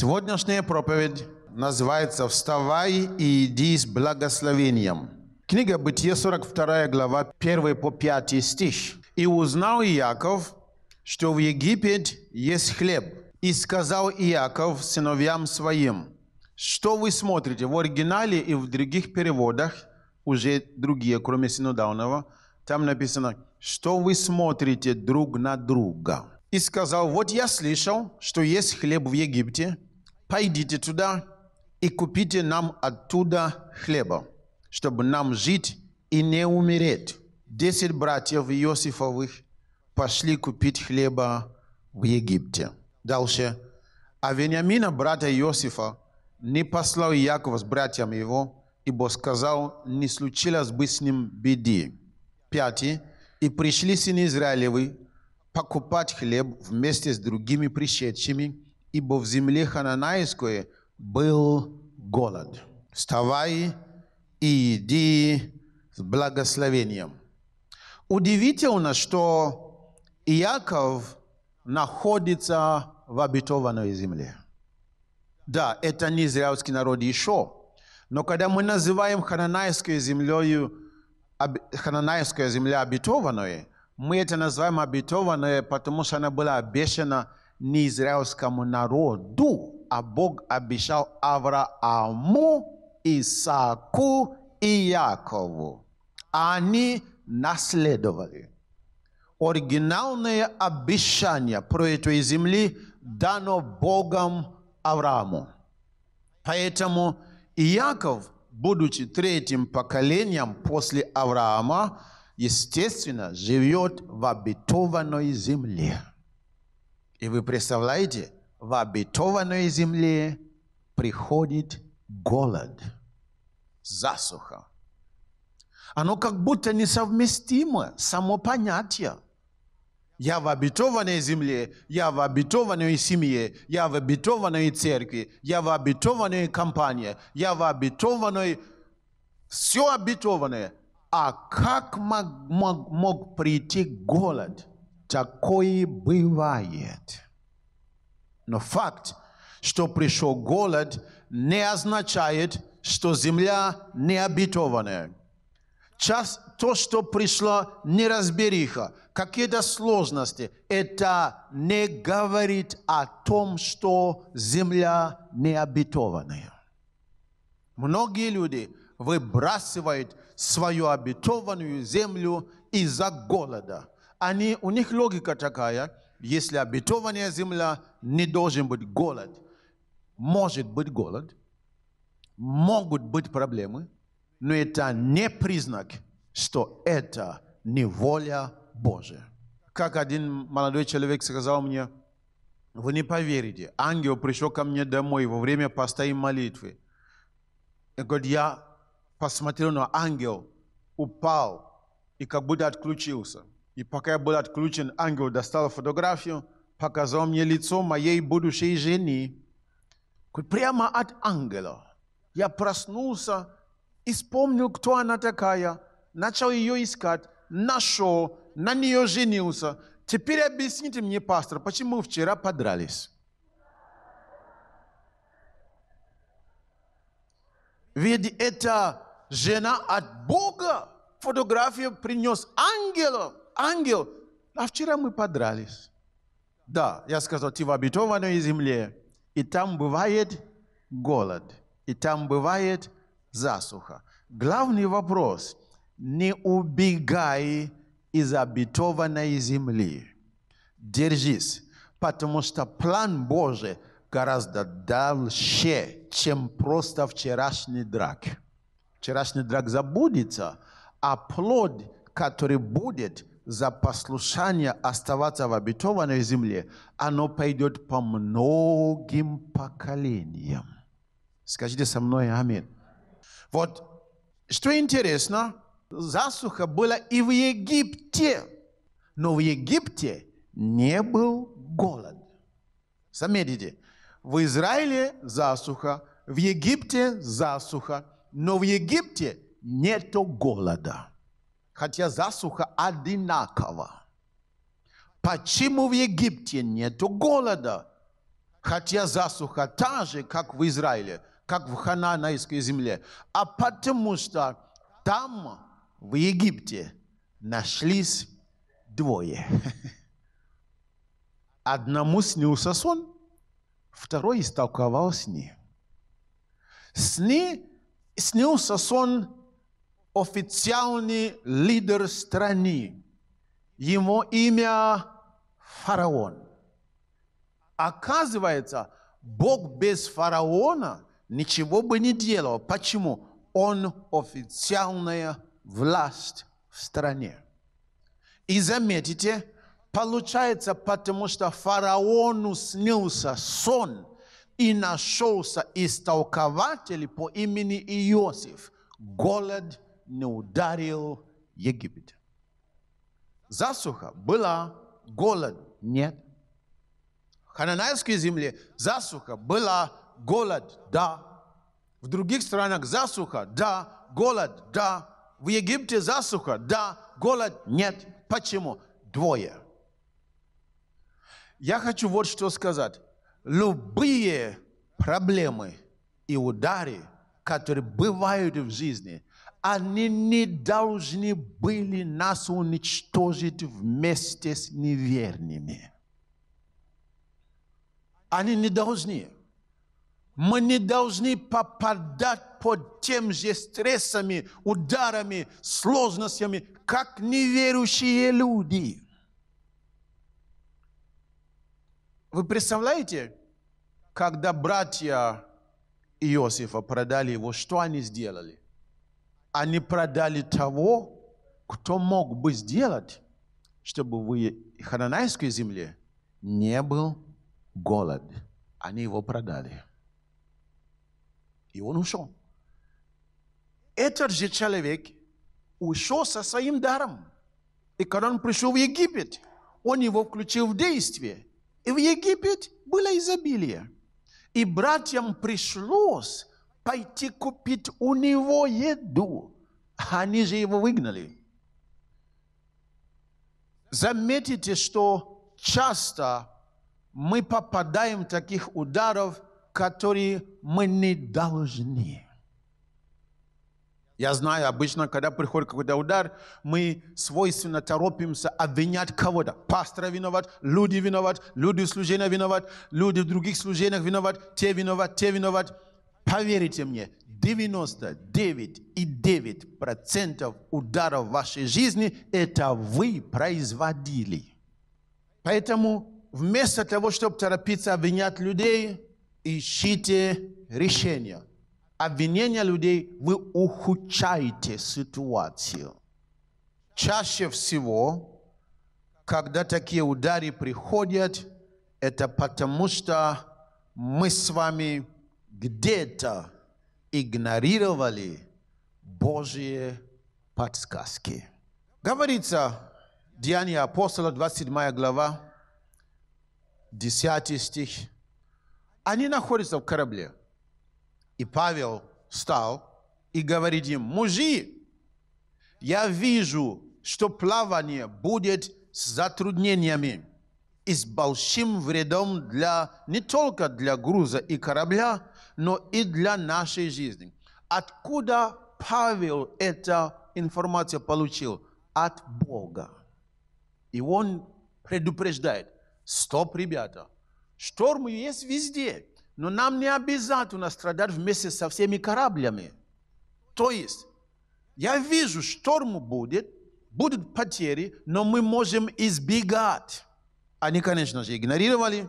Сегодняшняя проповедь называется «Вставай и иди с благословением». Книга Бытие, 42 глава, 1 по 5 стих. «И узнал Иаков, что в Египет есть хлеб, и сказал Иаков сыновьям своим, что вы смотрите в оригинале и в других переводах, уже другие, кроме синодавного, там написано, что вы смотрите друг на друга. И сказал, вот я слышал, что есть хлеб в Египте, пойдите туда и купите нам оттуда хлеба, чтобы нам жить и не умереть. Десять братьев Иосифовых пошли купить хлеба в Египте. Дальше. А Вениамина, брата Иосифа, не послал Яков с братьями его, ибо сказал, не случилось бы с ним беды. Пятый. И пришли сыны Израилевы покупать хлеб вместе с другими пришедшими, ибо в земле хананайской был голод. Вставай и иди с благословением. Удивительно, что Иаков находится в обетованной земле. Да, это не израильский народ еще. Но когда мы называем хананайскую землей, хананайская земля обетованной, мы это называем обетованной, потому что она была обещана не израильскому народу, а Бог обещал Аврааму, Исааку и Якову. Они наследовали. Оригинальное обещание эту земли дано Богом Аврааму. Поэтому Иаков, будучи третьим поколением после Авраама, естественно, живет в обетованной земле. И вы представляете, в обетованной земле приходит голод, засуха. Оно как будто несовместимо, само понятие. Я в обетованной земле, я в обетованной семье, я в обетованной церкви, я в обетованной компании, я в обетованной... Все обетованное. А как мог, мог, мог прийти голод – Такое бывает. Но факт, что пришел голод, не означает, что земля не обетованная. Часть, то, что пришла неразбериха, какие-то сложности, это не говорит о том, что земля не обетованная. Многие люди выбрасывают свою обетованную землю из-за голода – они, у них логика такая, если обетованная земля, не должен быть голод. Может быть голод, могут быть проблемы, но это не признак, что это не воля Божия. Как один молодой человек сказал мне, вы не поверите, ангел пришел ко мне домой во время поста и молитвы. И говорит, я посмотрел на ангел, упал и как будто отключился – и пока я был отключен, ангел достал фотографию, показал мне лицо моей будущей жены. Прямо от ангела. Я проснулся и вспомнил, кто она такая. Начал ее искать, нашел, на нее женился. Теперь объясните мне, пастор, почему вчера подрались? Ведь это жена от Бога. Фотографию принес ангелом ангел, а вчера мы подрались. Да, я сказал, ты в обетованной земле, и там бывает голод, и там бывает засуха. Главный вопрос – не убегай из обетованной земли. Держись, потому что план Божий гораздо дальше, чем просто вчерашний драк. Вчерашний драк забудется, а плод, который будет, за послушание оставаться в обетованной земле, оно пойдет по многим поколениям. Скажите со мной аминь. Вот что интересно, засуха была и в Египте, но в Египте не был голод. Заметьте, в Израиле засуха, в Египте засуха, но в Египте нету голода хотя засуха одинакова. Почему в Египте нет голода, хотя засуха та же, как в Израиле, как в Хананайской земле? А потому что там, в Египте, нашлись двое. Одному снился сон, второй истолковал сны. Сны, снился сон официальный лидер страны. Его имя фараон. Оказывается, Бог без фараона ничего бы не делал. Почему? Он официальная власть в стране. И заметите, получается, потому что фараону снился сон, и нашелся истолкователь по имени Иосиф. Голод не ударил Египет. Засуха была, голод нет. В хананайской земле засуха была, голод да. В других странах засуха да, голод да. В Египте засуха да, голод нет. Почему? Двое. Я хочу вот что сказать. Любые проблемы и удары, которые бывают в жизни, они не должны были нас уничтожить вместе с неверными. Они не должны. Мы не должны попадать под тем же стрессами, ударами, сложностями, как неверующие люди. Вы представляете, когда братья Иосифа продали его, что они сделали? они продали того, кто мог бы сделать, чтобы в Хананайской земле не был голод. Они его продали. И он ушел. Этот же человек ушел со своим даром. И когда он пришел в Египет, он его включил в действие. И в Египет было изобилие. И братьям пришлось пойти купить у него еду. Они же его выгнали. Заметите, что часто мы попадаем в таких ударов, которые мы не должны. Я знаю, обычно, когда приходит какой-то удар, мы свойственно торопимся обвинять кого-то. пастора виноват, люди виноват, люди в служении виноват, люди в других служениях виноват, те виноват, те виноват. Поверьте мне, 99,9% ударов в вашей жизни это вы производили. Поэтому вместо того, чтобы торопиться обвинять людей, ищите решение. Обвинение людей вы ухудшаете ситуацию. Чаще всего, когда такие удары приходят, это потому что мы с вами где-то игнорировали Божьи подсказки. Говорится, Деяния апостола, 27 глава, 10 стих. Они находятся в корабле. И Павел встал и говорит им, мужи, я вижу, что плавание будет с затруднениями с большим вредом для, не только для груза и корабля, но и для нашей жизни. Откуда Павел эту информацию получил? От Бога. И он предупреждает, стоп, ребята, штормы есть везде, но нам не обязательно страдать вместе со всеми кораблями. То есть, я вижу, шторм будет, будут потери, но мы можем избегать. Они, конечно же, игнорировали.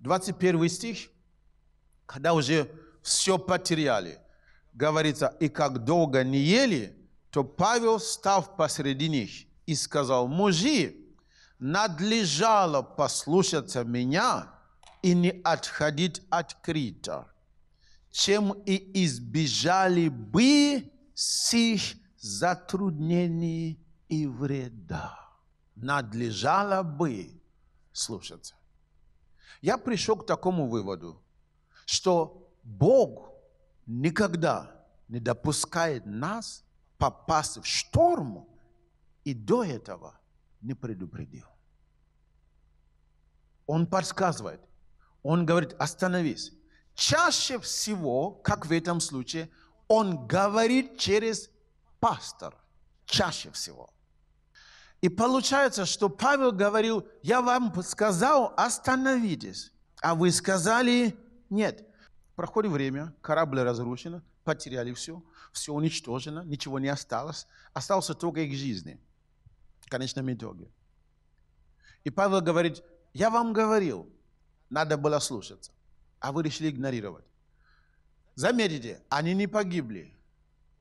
21 стих, когда уже все потеряли. Говорится, и как долго не ели, то Павел, став посреди них, и сказал, мужи, надлежало послушаться меня и не отходить от Крита, чем и избежали бы сих затруднений и вреда. Надлежало бы слушать. Я пришел к такому выводу, что Бог никогда не допускает нас попасть в шторм и до этого не предупредил. Он подсказывает, он говорит, остановись. Чаще всего, как в этом случае, он говорит через пастор. Чаще всего. И получается, что Павел говорил, я вам сказал, остановитесь, а вы сказали нет. Проходит время, корабль разрушен, потеряли все, все уничтожено, ничего не осталось, остался только их жизни в конечном итоге. И Павел говорит, я вам говорил, надо было слушаться, а вы решили игнорировать. Заметите, они не погибли,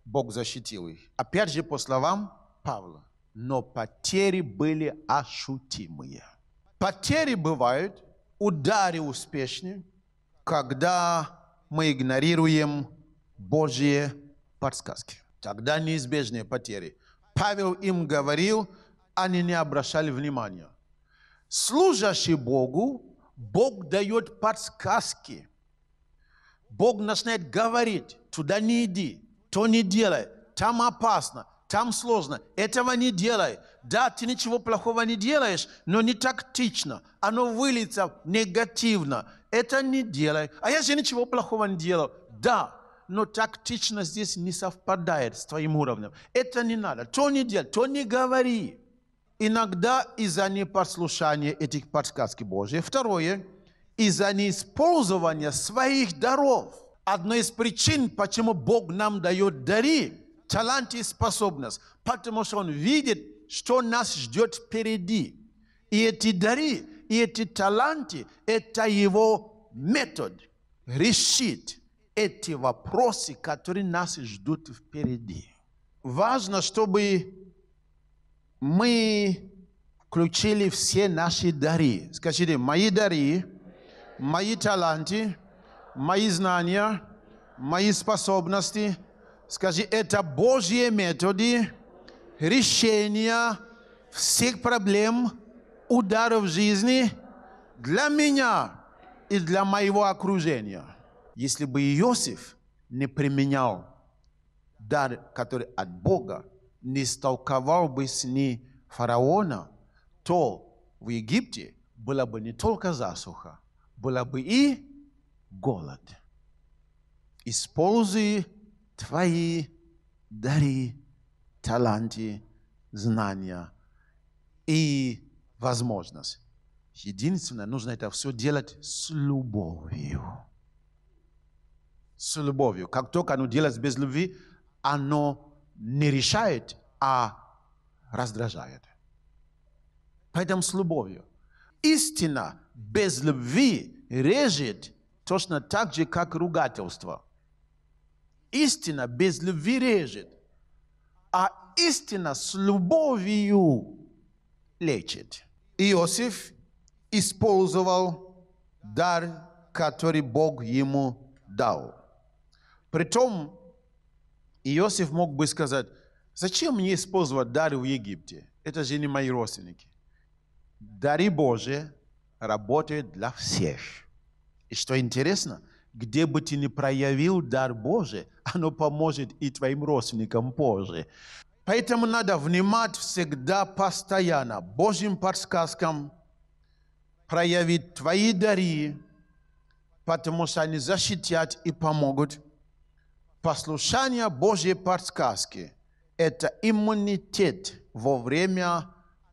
Бог защитил их. Опять же, по словам Павла но потери были ощутимые. Потери бывают, удары успешны, когда мы игнорируем Божьи подсказки. Тогда неизбежные потери. Павел им говорил, они не обращали внимания. Служащий Богу, Бог дает подсказки. Бог начинает говорить, туда не иди, то не делай, там опасно, там сложно. Этого не делай. Да, ты ничего плохого не делаешь, но не тактично. Оно выльется негативно. Это не делай. А я же ничего плохого не делал. Да, но тактично здесь не совпадает с твоим уровнем. Это не надо. То не делай, то не говори. Иногда из-за непослушания этих подсказки Божьих. Второе, из-за неиспользования своих даров. Одна из причин, почему Бог нам дает дары – талант и способность, потому что он видит, что нас ждет впереди. И эти дары, и эти таланты – это его метод решить эти вопросы, которые нас ждут впереди. Важно, чтобы мы включили все наши дары. Скажите, мои дары, мои таланты, мои знания, мои способности – Скажи, это Божьи методы решения всех проблем, ударов жизни для меня и для моего окружения. Если бы Иосиф не применял дар, который от Бога, не столковал бы с ней фараона, то в Египте была бы не только засуха, была бы и голод. Используй твои дари, таланты, знания и возможность. Единственное, нужно это все делать с любовью. С любовью. Как только оно делается без любви, оно не решает, а раздражает. Поэтому с любовью. Истина без любви режет точно так же, как ругательство – Истина без любви режет, а истина с любовью лечит. Иосиф использовал дар, который Бог ему дал. Притом Иосиф мог бы сказать, зачем мне использовать дары в Египте? Это же не мои родственники. Дары Божии работают для всех. И что интересно – где бы ты ни проявил дар Божий, оно поможет и твоим родственникам позже. Поэтому надо внимать всегда постоянно Божьим подсказкам, проявить твои дары, потому что они защитят и помогут. Послушание Божьей подсказки – это иммунитет во время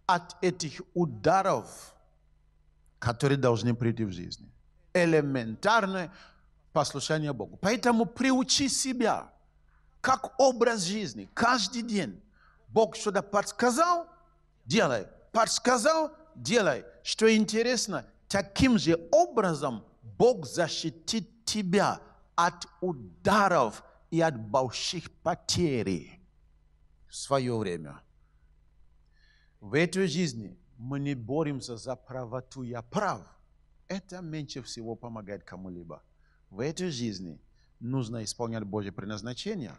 от этих ударов, которые должны прийти в жизнь. Элементарное – послушание Богу. Поэтому приучи себя, как образ жизни, каждый день. Бог что-то подсказал, делай. Подсказал, делай. Что интересно, таким же образом Бог защитит тебя от ударов и от больших потерь в свое время. В этой жизни мы не боремся за правоту, я прав. Это меньше всего помогает кому-либо в этой жизни нужно исполнять Божье предназначение,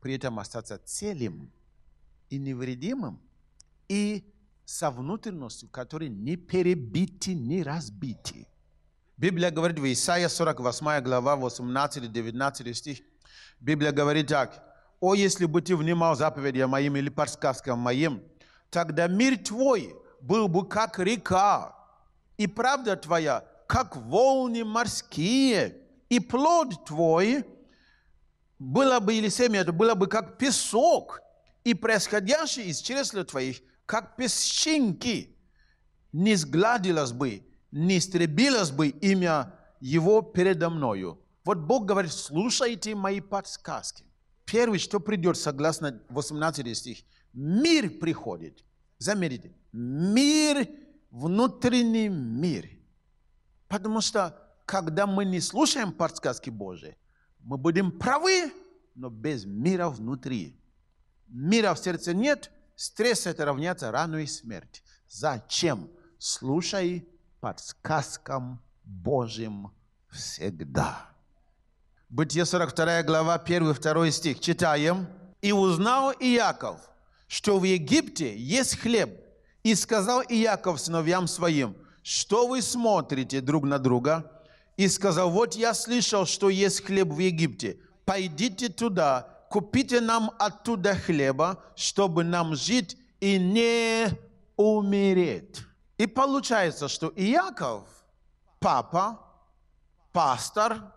при этом остаться целым и невредимым, и со внутренностью, которая не перебиты, не разбиты. Библия говорит в Исаия 48 глава 18-19 стих. Библия говорит так. «О, если бы ты внимал заповедям моим или подсказкам моим, тогда мир твой был бы как река, и правда твоя, как волны морские» и плод твой было бы, или семя это было бы как песок, и происходящее из чресла твоих, как песчинки, не сгладилось бы, не истребилось бы имя его передо мною. Вот Бог говорит, слушайте мои подсказки. Первое, что придет, согласно 18 стих, мир приходит. Заметьте, мир, внутренний мир. Потому что когда мы не слушаем подсказки Божьи, мы будем правы, но без мира внутри. Мира в сердце нет, стресс это равняется рану и смерть. Зачем? Слушай подсказкам Божьим всегда. Бытие 42 глава, 1-2 стих. Читаем. «И узнал Иаков, что в Египте есть хлеб, и сказал Иаков сыновьям своим, что вы смотрите друг на друга, и сказал, вот я слышал, что есть хлеб в Египте. Пойдите туда, купите нам оттуда хлеба, чтобы нам жить и не умереть. И получается, что Иаков, папа, пастор,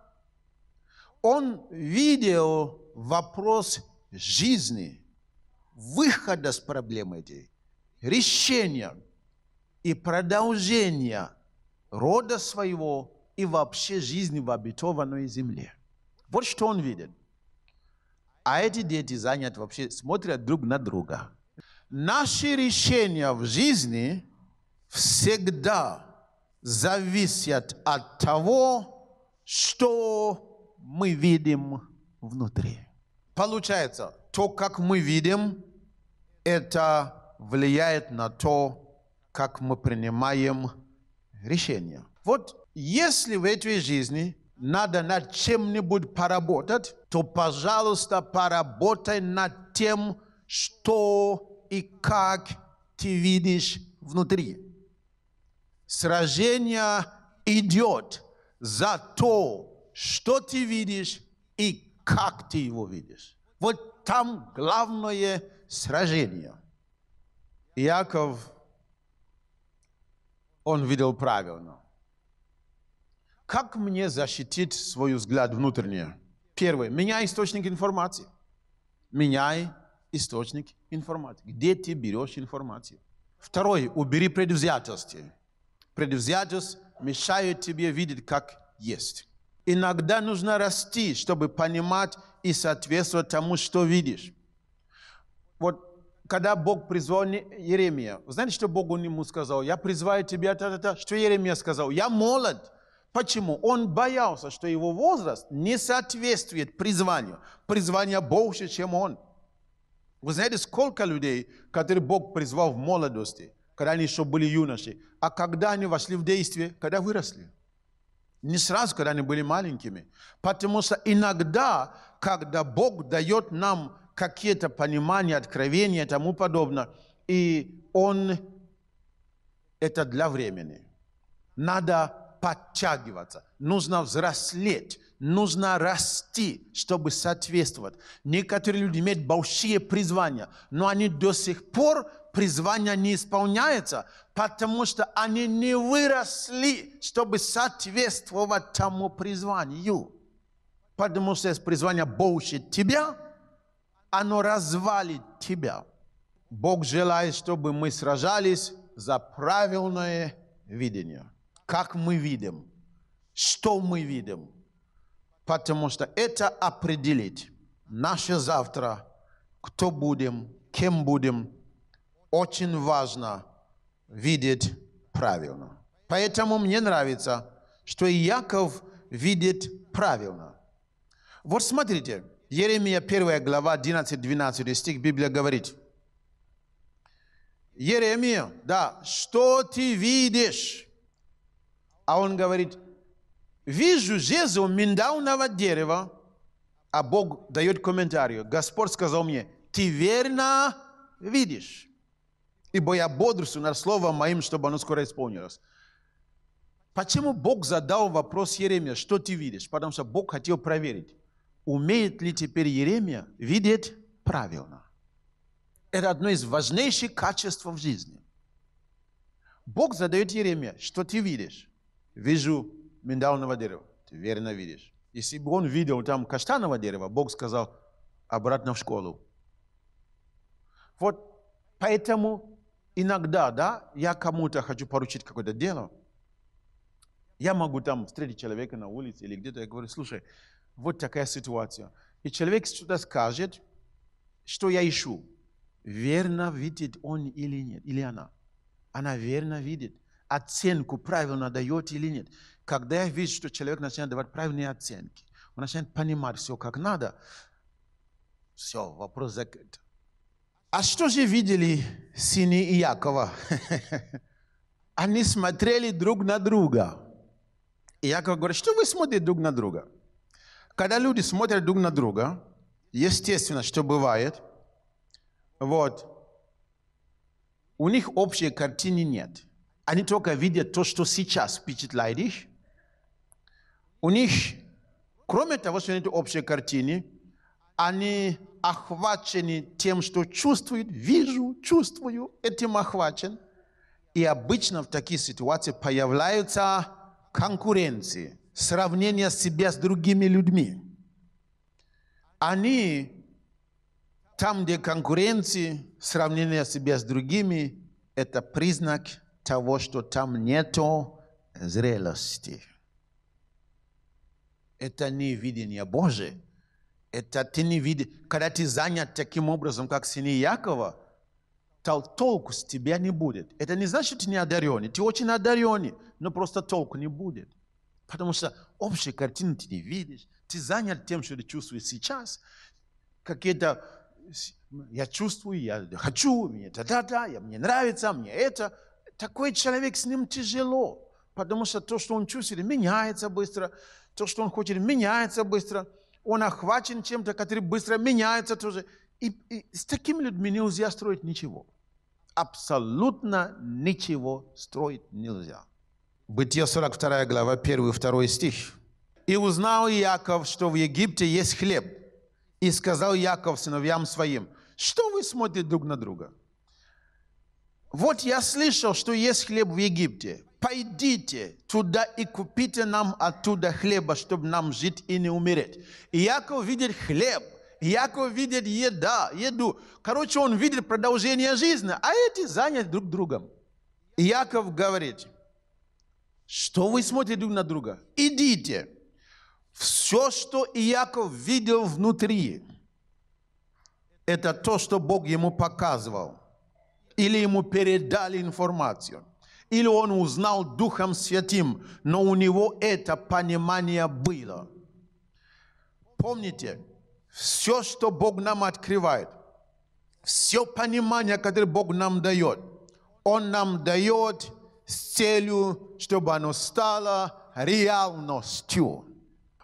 он видел вопрос жизни, выхода с проблемы этой, решения и продолжения рода своего и вообще жизни в обетованной земле. Вот что он видит. А эти дети заняты вообще, смотрят друг на друга. Наши решения в жизни всегда зависят от того, что мы видим внутри. Получается, то, как мы видим, это влияет на то, как мы принимаем решения. Вот если в этой жизни надо над чем-нибудь поработать, то, пожалуйста, поработай над тем, что и как ты видишь внутри. Сражение идет за то, что ты видишь и как ты его видишь. Вот там главное сражение. Иаков, он видел правильно – как мне защитить свой взгляд внутренний? Первое. Меняй источник информации. Меняй источник информации. Где ты берешь информацию? Второе. Убери предвзятости. Предвзятость мешает тебе видеть, как есть. Иногда нужно расти, чтобы понимать и соответствовать тому, что видишь. Вот когда Бог призвал Еремия, знаете, что Бог ему сказал? Я призываю тебя, та -та -та. что Еремия сказал? Я молод, Почему? Он боялся, что его возраст не соответствует призванию. Призвание больше, чем он. Вы знаете, сколько людей, которые Бог призвал в молодости, когда они еще были юноши, а когда они вошли в действие, когда выросли. Не сразу, когда они были маленькими. Потому что иногда, когда Бог дает нам какие-то понимания, откровения и тому подобное, и Он это для времени. Надо подтягиваться, нужно взрослеть, нужно расти, чтобы соответствовать. Некоторые люди имеют большие призвания, но они до сих пор призвания не исполняются, потому что они не выросли, чтобы соответствовать тому призванию. Потому что если призвание больше тебя, оно развалит тебя. Бог желает, чтобы мы сражались за правильное видение как мы видим, что мы видим. Потому что это определит наше завтра, кто будем, кем будем. Очень важно видеть правильно. Поэтому мне нравится, что Иаков видит правильно. Вот смотрите, Еремия 1 глава 11-12 стих Библия говорит. Еремия, да, что ты видишь? А он говорит, вижу Жезу миндауного дерева, а Бог дает комментарий. Господь сказал мне, ты верно видишь, ибо я бодрствую над словом моим, чтобы оно скоро исполнилось. Почему Бог задал вопрос Еремия, что ты видишь? Потому что Бог хотел проверить, умеет ли теперь Еремия видеть правильно. Это одно из важнейших качеств в жизни. Бог задает Еремия, что ты видишь? вижу миндального дерева. Ты верно видишь. Если бы он видел там каштанового дерево, Бог сказал, обратно в школу. Вот поэтому иногда, да, я кому-то хочу поручить какое-то дело, я могу там встретить человека на улице или где-то, я говорю, слушай, вот такая ситуация. И человек что-то скажет, что я ищу. Верно видит он или нет, или она. Она верно видит оценку, правильно даете или нет. Когда я вижу, что человек начинает давать правильные оценки, он начинает понимать все как надо, все, вопрос закрыт. А что же видели сыны Иакова? Они смотрели друг на друга. Иаков говорит, что вы смотрите друг на друга? Когда люди смотрят друг на друга, естественно, что бывает, вот, у них общей картины нет – они только видят то, что сейчас впечатляет их. У них, кроме того, что нет общей картины, они охвачены тем, что чувствуют, вижу, чувствую, этим охвачен. И обычно в таких ситуациях появляются конкуренции, сравнение себя с другими людьми. Они там, где конкуренции, сравнение себя с другими, это признак того, что там нету зрелости. Это не видение Божие. Это ты не видишь. Когда ты занят таким образом, как сыны Якова, то толку с тебя не будет. Это не значит, что ты не одаренный. Ты очень одаренный, но просто толку не будет. Потому что общей картины ты не видишь. Ты занят тем, что ты чувствуешь сейчас. Какие-то я чувствую, я хочу, мне это, да да мне нравится, мне это. Такой человек, с ним тяжело, потому что то, что он чувствует, меняется быстро, то, что он хочет, меняется быстро, он охвачен чем-то, который быстро меняется тоже. И, и с такими людьми нельзя строить ничего. Абсолютно ничего строить нельзя. Бытие 42 глава, 1-2 стих. «И узнал Яков, что в Египте есть хлеб, и сказал Яков сыновьям своим, что вы смотрите друг на друга?» Вот я слышал, что есть хлеб в Египте. Пойдите туда и купите нам оттуда хлеба, чтобы нам жить и не умереть. И Яков видит хлеб, Яков видит еда, еду. Короче, он видит продолжение жизни, а эти заняты друг другом. И Яков говорит, что вы смотрите друг на друга? Идите. Все, что Иаков видел внутри, это то, что Бог ему показывал или ему передали информацию, или он узнал Духом Святым, но у него это понимание было. Помните, все, что Бог нам открывает, все понимание, которое Бог нам дает, Он нам дает с целью, чтобы оно стало реальностью.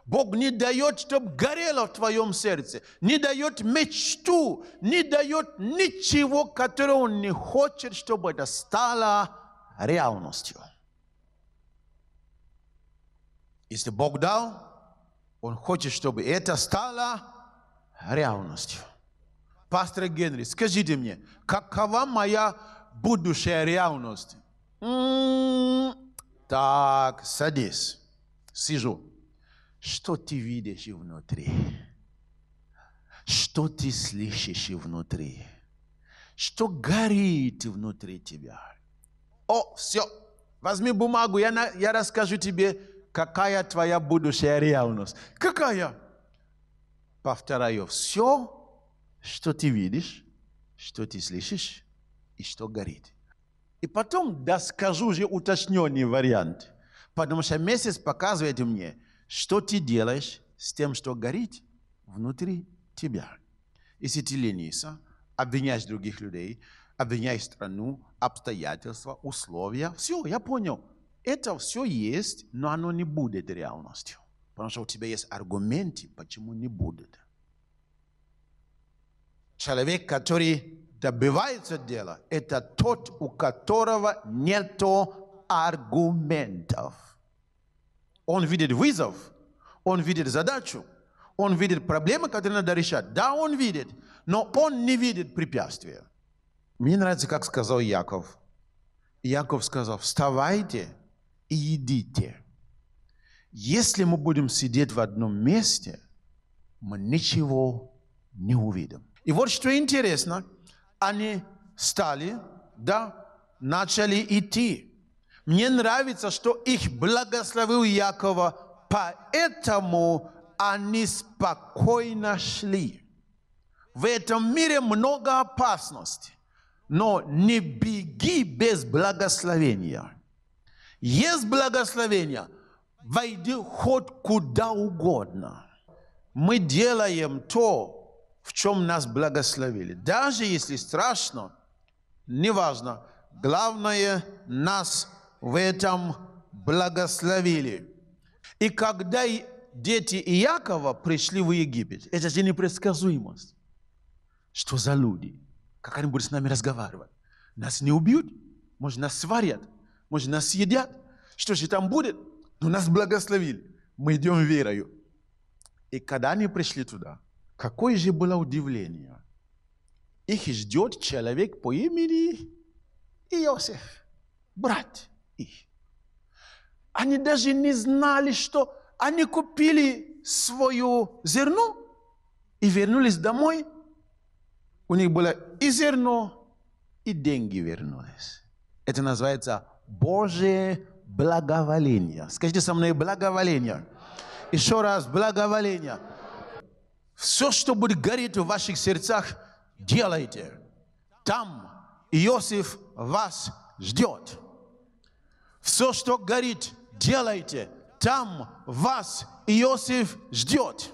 Бог не дает, чтобы горело в твоем сердце, не дает мечту, не дает ничего, которое Он не хочет, чтобы это стало реальностью. Если Бог дал, Он хочет, чтобы это стало реальностью. Пастор Генри, скажите мне, какова моя будущая реальность? М -м -м. Так, садись. Сижу. Что ты видишь внутри? Что ты слышишь внутри? Что горит внутри тебя? О, все, возьми бумагу, я, на, я расскажу тебе, какая твоя будущая реальность. Какая? Повторяю, все, что ты видишь, что ты слышишь и что горит. И потом доскажу же уточненный вариант, потому что месяц показывает мне – что ты делаешь с тем, что горит внутри тебя? Если ты ленишься, обвиняешь других людей, обвиняешь страну, обстоятельства, условия. Все, я понял. Это все есть, но оно не будет реальностью. Потому что у тебя есть аргументы, почему не будет. Человек, который добивается дела, это тот, у которого нет аргументов. Он видит вызов, он видит задачу, он видит проблемы, которые надо решать. Да, он видит, но он не видит препятствия. Мне нравится, как сказал Яков. Яков сказал, вставайте и едите. Если мы будем сидеть в одном месте, мы ничего не увидим. И вот что интересно, они стали, да, начали идти. Мне нравится, что их благословил Якова, поэтому они спокойно шли. В этом мире много опасностей, но не беги без благословения. Есть благословение, войди хоть куда угодно. Мы делаем то, в чем нас благословили. Даже если страшно, неважно, главное нас в этом благословили. И когда дети Иакова пришли в Египет, это же непредсказуемость. Что за люди? Как они будут с нами разговаривать? Нас не убьют? Может, нас сварят? Может, нас съедят? Что же там будет? Но ну, нас благословили. Мы идем верою. И когда они пришли туда, какое же было удивление. Их ждет человек по имени Иосиф, брат их. Они даже не знали, что они купили свое зерно и вернулись домой. У них было и зерно, и деньги вернулись. Это называется Божие благоволение. Скажите со мной благоволение. Еще раз, благоволение. Все, что будет гореть в ваших сердцах, делайте. Там Иосиф вас ждет. Все, что горит, делайте. Там вас Иосиф ждет.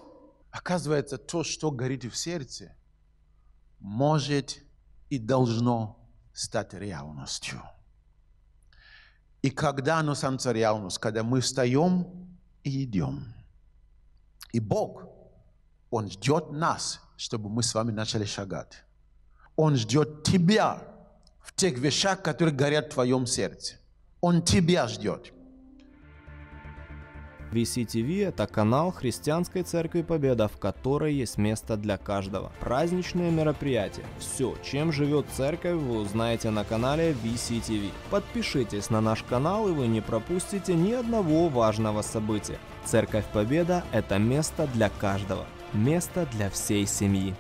Оказывается, то, что горит в сердце, может и должно стать реальностью. И когда оно становится реальностью, когда мы встаем и идем. И Бог, Он ждет нас, чтобы мы с вами начали шагать. Он ждет тебя в тех вещах, которые горят в твоем сердце. Он тебя ждет. VCTV – это канал Христианской Церкви Победа, в которой есть место для каждого. Праздничные мероприятия. Все, чем живет церковь, вы узнаете на канале VCTV. Подпишитесь на наш канал, и вы не пропустите ни одного важного события. Церковь Победа – это место для каждого. Место для всей семьи.